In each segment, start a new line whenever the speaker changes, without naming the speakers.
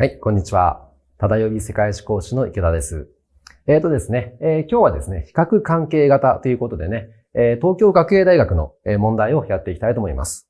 はい、こんにちは。漂い世界史講師の池田です。えっ、ー、とですね、えー、今日はですね、比較関係型ということでね、えー、東京学芸大学の問題をやっていきたいと思います。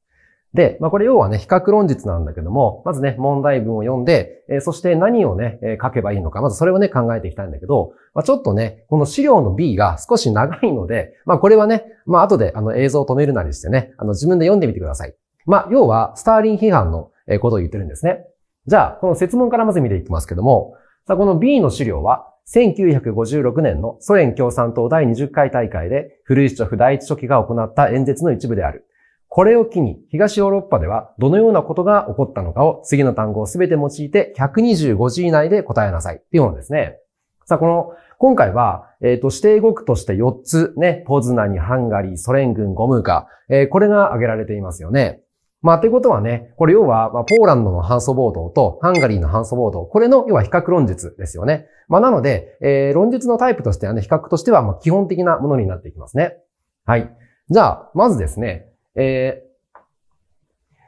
で、まあ、これ要はね、比較論述なんだけども、まずね、問題文を読んで、えそして何をね、え書けばいいのか、まずそれをね、考えていきたいんだけど、まあ、ちょっとね、この資料の B が少し長いので、まあ、これはね、まあ、後であの映像を止めるなりしてね、あの、自分で読んでみてください。まあ、要は、スターリン批判のことを言ってるんですね。じゃあ、この設問からまず見ていきますけども、さあ、この B の資料は、1956年のソ連共産党第20回大会で、フルイシチョフ第一書記が行った演説の一部である。これを機に、東ヨーロッパではどのようなことが起こったのかを、次の単語をすべて用いて、125字以内で答えなさいっていうものですね。さあ、この、今回は、えっ、ー、と、指定語句として4つね、ポズナにハンガリー、ソ連軍ゴムーカ、えー、これが挙げられていますよね。まあ、ということはね、これ要は、まあ、ポーランドの反訴暴動とハンガリーの反訴暴動、これの要は比較論述ですよね。まあ、なので、えー、論述のタイプとしてはね、比較としては、ま基本的なものになっていきますね。はい。じゃあ、まずですね、えー、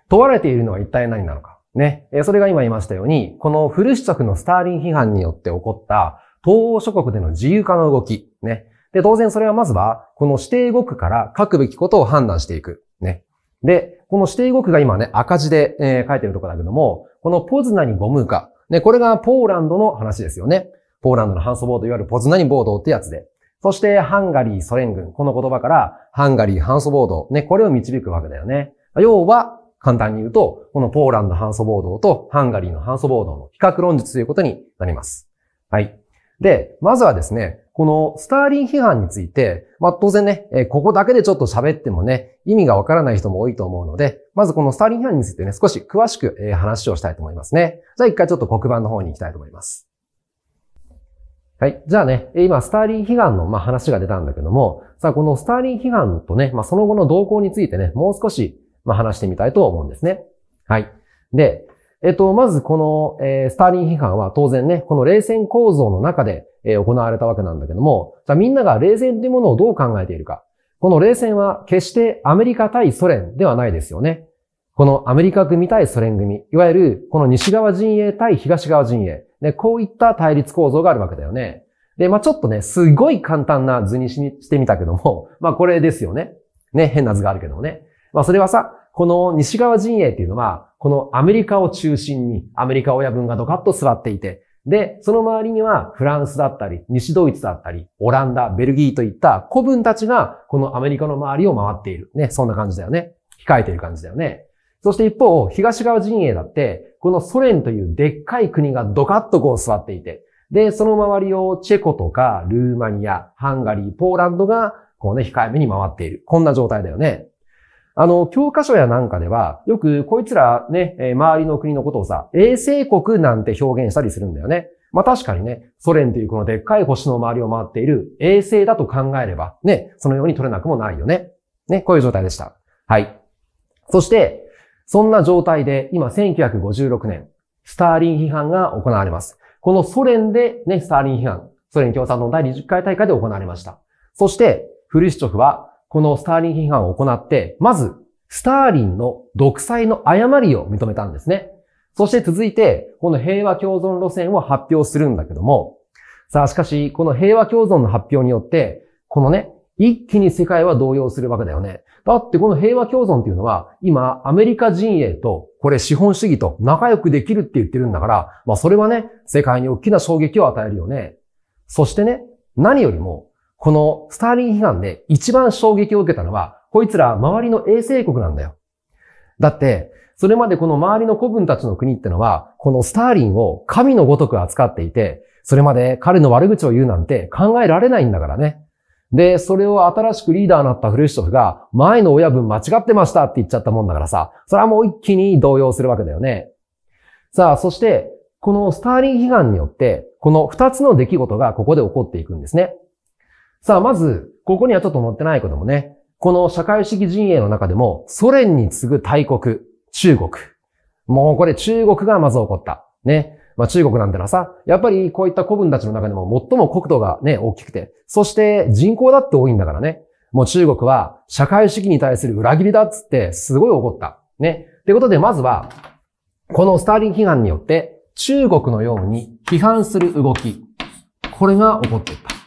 問われているのは一体何なのか。ね。えそれが今言いましたように、このフルシチョフのスターリン批判によって起こった東欧諸国での自由化の動き。ね。で、当然それはまずは、この指定国から書くべきことを判断していく。ね。で、この指定語句が今ね、赤字で、えー、書いてるとこだけども、このポズナにゴムーカ。ね、これがポーランドの話ですよね。ポーランドのハンソボード、いわゆるポズナにボードってやつで。そして、ハンガリー、ソ連軍。この言葉から、ハンガリー、ハンソボード。ね、これを導くわけだよね。要は、簡単に言うと、このポーランドハンソボードとハンガリーのハンソボードの比較論述ということになります。はい。で、まずはですね、このスターリン批判について、まあ当然ね、えここだけでちょっと喋ってもね、意味がわからない人も多いと思うので、まずこのスターリン批判についてね、少し詳しく、え話をしたいと思いますね。じゃあ一回ちょっと黒板の方に行きたいと思います。はい。じゃあね、今、スターリン批判の、ま話が出たんだけども、さあ、このスターリン批判とね、まあ、その後の動向についてね、もう少し、ま話してみたいと思うんですね。はい。で、えっと、まずこの、えー、スターリン批判は当然ね、この冷戦構造の中で、え行われたわけなんだけども、じゃあみんなが冷戦というものをどう考えているか。この冷戦は決してアメリカ対ソ連ではないですよね。このアメリカ組対ソ連組、いわゆるこの西側陣営対東側陣営、ね、こういった対立構造があるわけだよね。で、まあ、ちょっとね、すごい簡単な図にしてみたけども、まあ、これですよね。ね、変な図があるけどもね。まあ、それはさ、この西側陣営っていうのは、このアメリカを中心に、アメリカ親分がドカッと座っていて、で、その周りにはフランスだったり、西ドイツだったり、オランダ、ベルギーといった古文たちが、このアメリカの周りを回っている。ね、そんな感じだよね。控えている感じだよね。そして一方、東側陣営だって、このソ連というでっかい国がドカッとこう座っていて、で、その周りをチェコとか、ルーマニア、ハンガリー、ポーランドが、こうね、控えめに回っている。こんな状態だよね。あの、教科書やなんかでは、よくこいつらね、周りの国のことをさ、衛星国なんて表現したりするんだよね。まあ確かにね、ソ連というこのでっかい星の周りを回っている衛星だと考えれば、ね、そのように取れなくもないよね。ね、こういう状態でした。はい。そして、そんな状態で今1956年、スターリン批判が行われます。このソ連でね、スターリン批判、ソ連共産党第20回大会で行われました。そして、フルシチョフはこのスターリン批判を行って、まず、スターリンの独裁の誤りを認めたんですね。そして続いて、この平和共存路線を発表するんだけども、さあ、しかし、この平和共存の発表によって、このね、一気に世界は動揺するわけだよね。だってこの平和共存っていうのは、今、アメリカ陣営と、これ資本主義と仲良くできるって言ってるんだから、まあそれはね、世界に大きな衝撃を与えるよね。そしてね、何よりも、このスターリン批判で一番衝撃を受けたのは、こいつら周りの衛星国なんだよ。だって、それまでこの周りの古文たちの国ってのは、このスターリンを神のごとく扱っていて、それまで彼の悪口を言うなんて考えられないんだからね。で、それを新しくリーダーになったフルシュトフが、前の親分間違ってましたって言っちゃったもんだからさ、それはもう一気に動揺するわけだよね。さあ、そして、このスターリン批判によって、この二つの出来事がここで起こっていくんですね。さあ、まず、ここにはちょっと載ってないこともね、この社会主義陣営の中でも、ソ連に次ぐ大国、中国。もうこれ中国がまず起こった。ね。まあ中国なんてのはさ、やっぱりこういった古文たちの中でも最も国土がね、大きくて、そして人口だって多いんだからね。もう中国は社会主義に対する裏切りだっつってすごい怒った。ね。ってことでまずは、このスターリン批判によって中国のように批判する動き、これが起こっていった。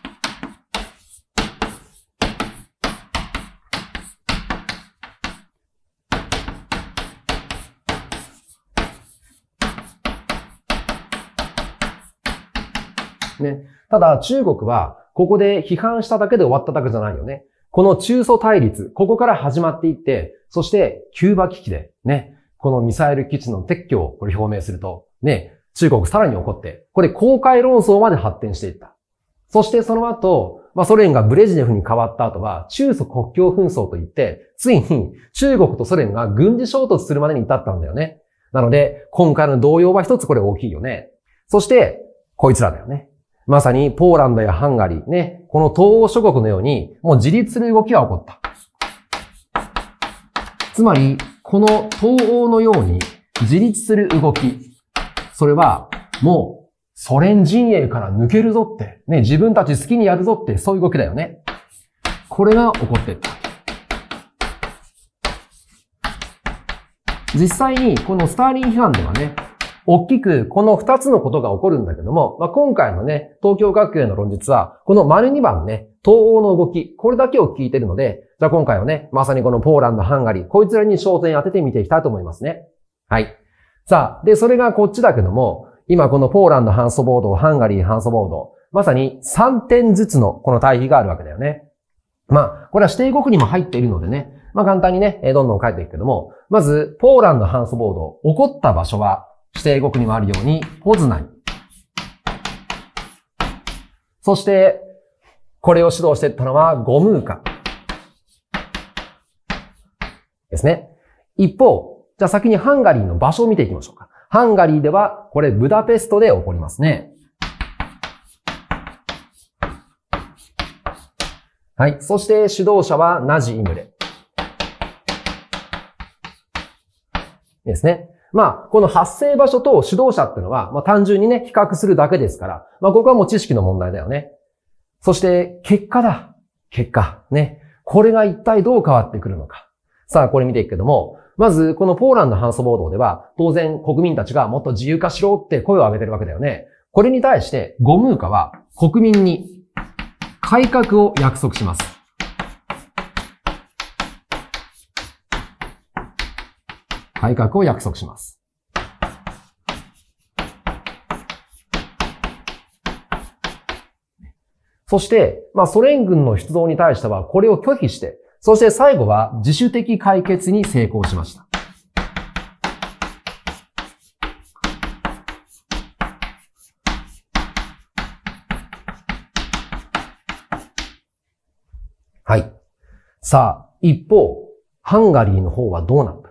ね。ただ中国はここで批判しただけで終わっただけじゃないよね。この中ソ対立、ここから始まっていって、そしてキューバ危機でね、このミサイル基地の撤去をこれ表明すると、ね、中国さらに怒って、これ公開論争まで発展していった。そしてその後、まあ、ソ連がブレジネフに変わった後は、中ソ国境紛争といって、ついに中国とソ連が軍事衝突するまでに至ったんだよね。なので、今回の動揺は一つこれ大きいよね。そして、こいつらだよね。まさにポーランドやハンガリー、ね、この東欧諸国のように、もう自立する動きは起こった。つまり、この東欧のように自立する動き、それはもうソ連陣営から抜けるぞって、ね、自分たち好きにやるぞって、そういう動きだよね。これが起こっていった。実際に、このスターリン批判ではね、大きくこの二つのことが起こるんだけども、まあ、今回のね、東京学園の論述は、この丸二番ね、東欧の動き、これだけを聞いてるので、じゃあ今回はね、まさにこのポーランド、ハンガリー、こいつらに焦点当ててみていきたいと思いますね。はい。さあ、で、それがこっちだけども、今このポーランドハンボード、ハンガリーハンボード、まさに3点ずつのこの対比があるわけだよね。まあ、これは指定国にも入っているのでね、まあ簡単にね、どんどん書いていくけども、まず、ポーランドハンボード、起こった場所は、指定国にもあるように、ポズナン。そして、これを指導していったのは、ゴムーカ。ですね。一方、じゃあ先にハンガリーの場所を見ていきましょうか。ハンガリーでは、これブダペストで起こりますね。はい。そして指導者はナジ・イムレ。ですね。まあ、この発生場所と主導者ってのは、まあ単純にね、比較するだけですから、まあここはもう知識の問題だよね。そして、結果だ。結果。ね。これが一体どう変わってくるのか。さあ、これ見ていくけども、まず、このポーランド反訴暴動では、当然国民たちがもっと自由化しろって声を上げてるわけだよね。これに対して、ゴムーカは国民に改革を約束します。改革を約束します。そして、まあ、ソ連軍の出動に対しては、これを拒否して、そして最後は自主的解決に成功しました。はい。さあ、一方、ハンガリーの方はどうなった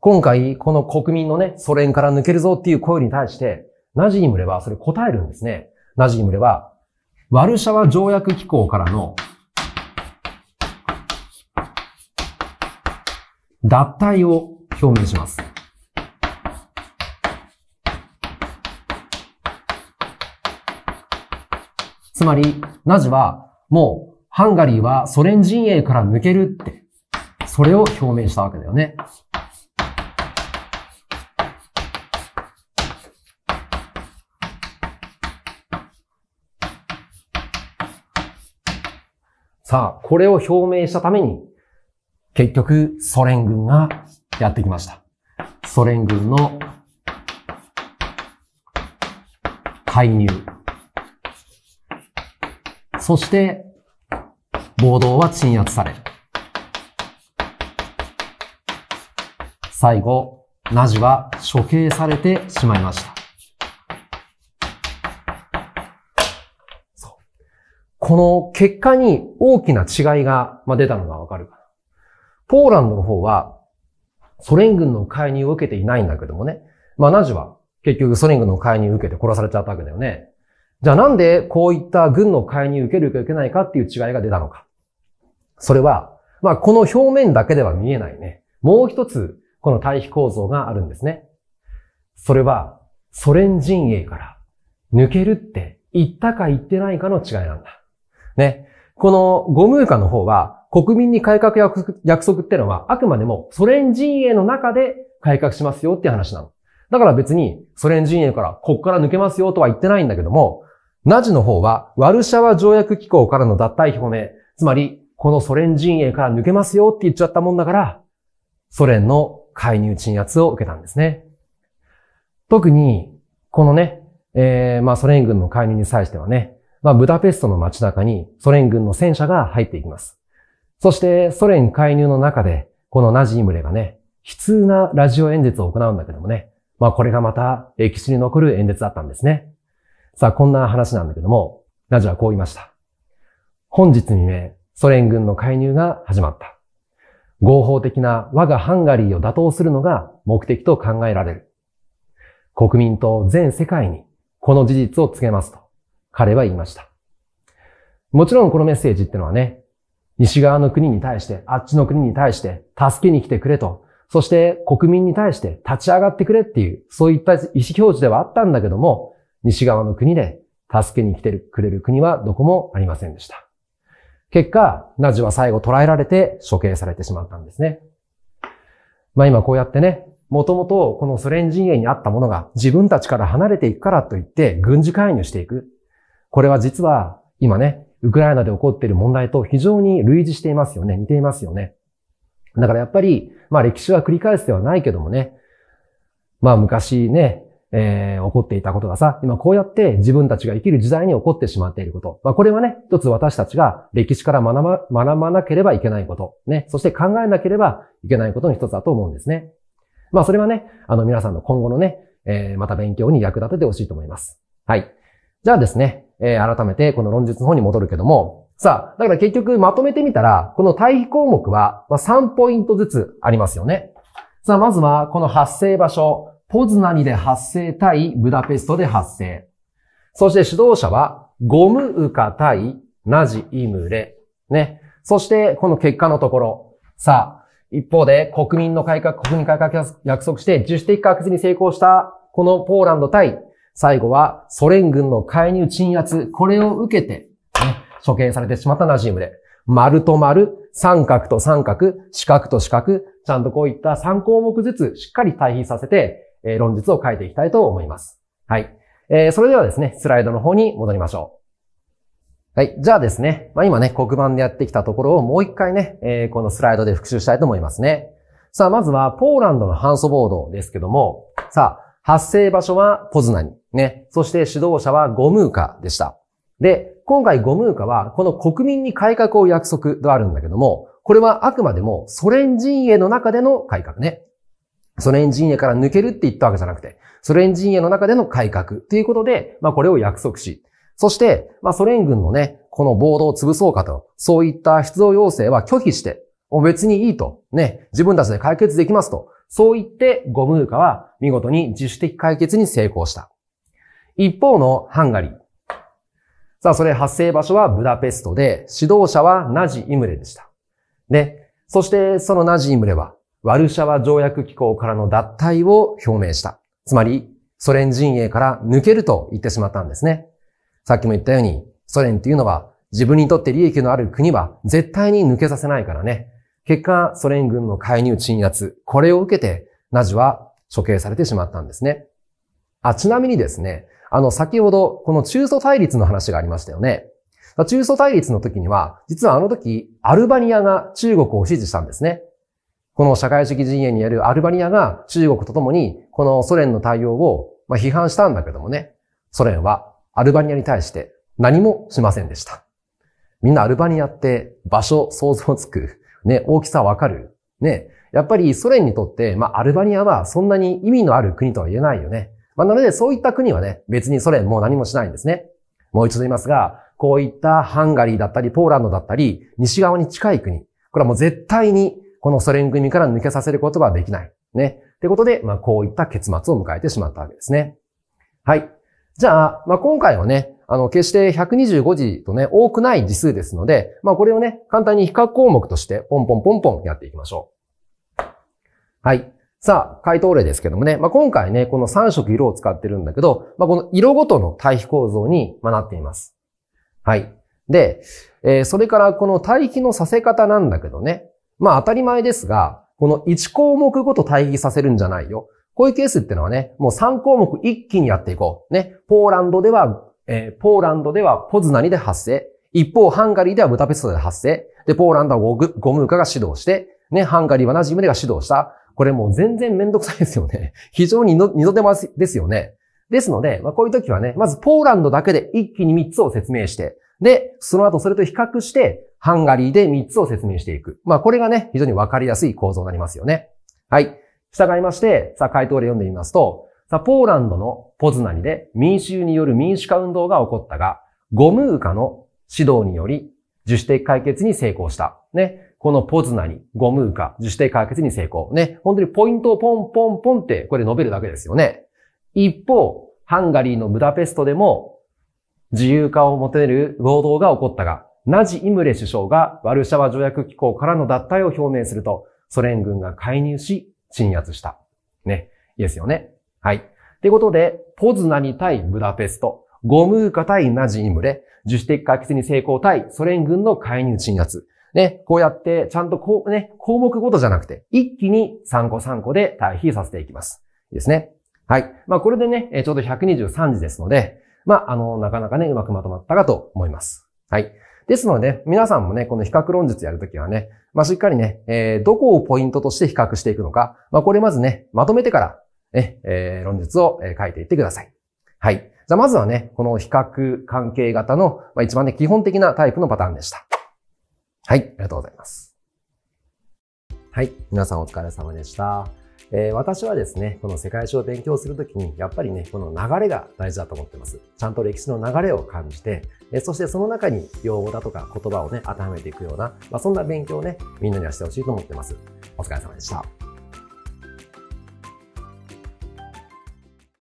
今回、この国民のね、ソ連から抜けるぞっていう声に対して、ナジームレはそれ答えるんですね。ナジームレは、ワルシャワ条約機構からの脱退を表明します。つまり、ナジは、もう、ハンガリーはソ連陣営から抜けるって、それを表明したわけだよね。さあ、これを表明したために、結局、ソ連軍がやってきました。ソ連軍の介入。そして、暴動は鎮圧される。最後、ナジは処刑されてしまいました。この結果に大きな違いが出たのがわかるかな。ポーランドの方は、ソ連軍の介入を受けていないんだけどもね。まあ、ナジは結局ソ連軍の介入を受けて殺されちゃったわけだよね。じゃあなんでこういった軍の介入を受けるか受けないかっていう違いが出たのか。それは、まあ、この表面だけでは見えないね。もう一つ、この対比構造があるんですね。それは、ソ連陣営から抜けるって言ったか言ってないかの違いなんだ。ね。このゴムーカの方は、国民に改革約束ってのは、あくまでもソ連陣営の中で改革しますよって話なの。だから別にソ連陣営からこっから抜けますよとは言ってないんだけども、ナジの方はワルシャワ条約機構からの脱退表明、つまりこのソ連陣営から抜けますよって言っちゃったもんだから、ソ連の介入鎮圧を受けたんですね。特に、このね、えー、まあソ連軍の介入に際してはね、まあ、ブダペストの街中にソ連軍の戦車が入っていきます。そしてソ連介入の中で、このナジームレがね、悲痛なラジオ演説を行うんだけどもね、まあこれがまた歴史に残る演説だったんですね。さあこんな話なんだけども、ナジはこう言いました。本日未明、ソ連軍の介入が始まった。合法的な我がハンガリーを打倒するのが目的と考えられる。国民と全世界にこの事実を告げますと。彼は言いました。もちろんこのメッセージってのはね、西側の国に対して、あっちの国に対して、助けに来てくれと、そして国民に対して立ち上がってくれっていう、そういった意思表示ではあったんだけども、西側の国で助けに来てくれる国はどこもありませんでした。結果、ナジは最後捕らえられて処刑されてしまったんですね。まあ今こうやってね、もともとこのソ連陣営にあったものが自分たちから離れていくからといって軍事介入していく。これは実は今ね、ウクライナで起こっている問題と非常に類似していますよね。似ていますよね。だからやっぱり、まあ歴史は繰り返すではないけどもね、まあ昔ね、えー、起こっていたことがさ、今こうやって自分たちが生きる時代に起こってしまっていること。まあこれはね、一つ私たちが歴史から学ば、学ばなければいけないこと。ね。そして考えなければいけないことの一つだと思うんですね。まあそれはね、あの皆さんの今後のね、えー、また勉強に役立ててほしいと思います。はい。じゃあですね、えー、改めてこの論述の方に戻るけども、さあ、だから結局まとめてみたら、この対比項目は、ま3ポイントずつありますよね。さあ、まずはこの発生場所、ポズナニで発生対ブダペストで発生。そして指導者は、ゴムウカ対ナジイムレ。ね。そして、この結果のところ。さあ、一方で、国民の改革、国民改革約束して、自主的確実に成功した、このポーランド対最後はソ連軍の介入鎮圧、これを受けて、ね、処刑されてしまったナジームで、丸と丸、三角と三角、四角と四角、ちゃんとこういった3項目ずつしっかり対比させて、えー、論述を書いていきたいと思います。はい。えー、それではですね、スライドの方に戻りましょう。はい。じゃあですね、まあ、今ね、黒板でやってきたところをもう一回ね、えー、このスライドで復習したいと思いますね。さあ、まずは、ポーランドの反ボードですけども、さあ、発生場所はポズナね。そして指導者はゴムーカでした。で、今回ゴムーカはこの国民に改革を約束とあるんだけども、これはあくまでもソ連陣営の中での改革ね。ソ連陣営から抜けるって言ったわけじゃなくて、ソ連陣営の中での改革ということで、まあこれを約束し、そして、まあソ連軍のね、この暴動を潰そうかと、そういった出動要請は拒否して、もう別にいいと、ね、自分たちで解決できますと、そう言ってゴムーカは見事に自主的解決に成功した。一方のハンガリー。さあ、それ発生場所はブダペストで、指導者はナジ・イムレでした。ね。そして、そのナジ・イムレは、ワルシャワ条約機構からの脱退を表明した。つまり、ソ連陣営から抜けると言ってしまったんですね。さっきも言ったように、ソ連っていうのは自分にとって利益のある国は絶対に抜けさせないからね。結果、ソ連軍の介入鎮圧、これを受けて、ナジは処刑されてしまったんですね。あ、ちなみにですね、あの、先ほど、この中層対立の話がありましたよね。中層対立の時には、実はあの時、アルバニアが中国を支持したんですね。この社会主義陣営によるアルバニアが中国とともに、このソ連の対応を批判したんだけどもね、ソ連はアルバニアに対して何もしませんでした。みんなアルバニアって場所想像つく。ね、大きさわかる。ね、やっぱりソ連にとって、まあ、アルバニアはそんなに意味のある国とは言えないよね。まあ、なので、そういった国はね、別にソ連もう何もしないんですね。もう一度言いますが、こういったハンガリーだったり、ポーランドだったり、西側に近い国。これはもう絶対に、このソ連組から抜けさせることはできない。ね。ってことで、まあ、こういった結末を迎えてしまったわけですね。はい。じゃあ、まあ、今回はね、あの、決して125字とね、多くない字数ですので、まあ、これをね、簡単に比較項目として、ポンポンポンポンやっていきましょう。はい。さあ、回答例ですけどもね、まあ、今回ね、この3色色を使ってるんだけど、まあ、この色ごとの対比構造になっています。はい。で、えー、それからこの対比のさせ方なんだけどね、まあ当たり前ですが、この1項目ごと対比させるんじゃないよ。こういうケースってのはね、もう3項目一気にやっていこう。ね、ポーランドでは、えー、ポーランドではポズナニで発生。一方、ハンガリーではブタペストで発生。で、ポーランドはゴムーカが指導して、ね、ハンガリーはナジムでが指導した。これもう全然めんどくさいですよね。非常に二度手間ですよね。ですので、まあ、こういう時はね、まずポーランドだけで一気に3つを説明して、で、その後それと比較して、ハンガリーで3つを説明していく。まあ、これがね、非常にわかりやすい構造になりますよね。はい。従いまして、さあ、回答例読んでみますと、さあ、ポーランドのポズナニで民衆による民主化運動が起こったが、ゴムーカの指導により、自主的解決に成功した。ね。このポズナに、ゴムーカ、自主的解決に成功。ね。本当にポイントをポンポンポンって、これで述べるだけですよね。一方、ハンガリーのブダペストでも、自由化を求める労働が起こったが、ナジ・イムレ首相がワルシャワ条約機構からの脱退を表明すると、ソ連軍が介入し、鎮圧した。ね。いいですよね。はい。ってことで、ポズナに対ブダペスト、ゴムーカ対ナジ・イムレ、自主的解決に成功対ソ連軍の介入鎮圧。ね、こうやってちゃんとこう、ね、項目ごとじゃなくて、一気に3個3個で対比させていきます。いいですね。はい。まあ、これでね、ちょうど123時ですので、まあ、あの、なかなかね、うまくまとまったかと思います。はい。ですので、皆さんもね、この比較論述やるときはね、まあ、しっかりね、えー、どこをポイントとして比較していくのか、まあ、これまずね、まとめてからね、ね、えー、論述を書いていってください。はい。じゃあ、まずはね、この比較関係型の、まあ、一番ね、基本的なタイプのパターンでした。はい、ありがとうございます。はい、皆さんお疲れ様でした。えー、私はですね、この世界史を勉強するときに、やっぱりね、この流れが大事だと思ってます。ちゃんと歴史の流れを感じて、えー、そしてその中に用語だとか言葉をね、当てはめていくような、まあ、そんな勉強をね、みんなにはしてほしいと思ってます。お疲れ様でした。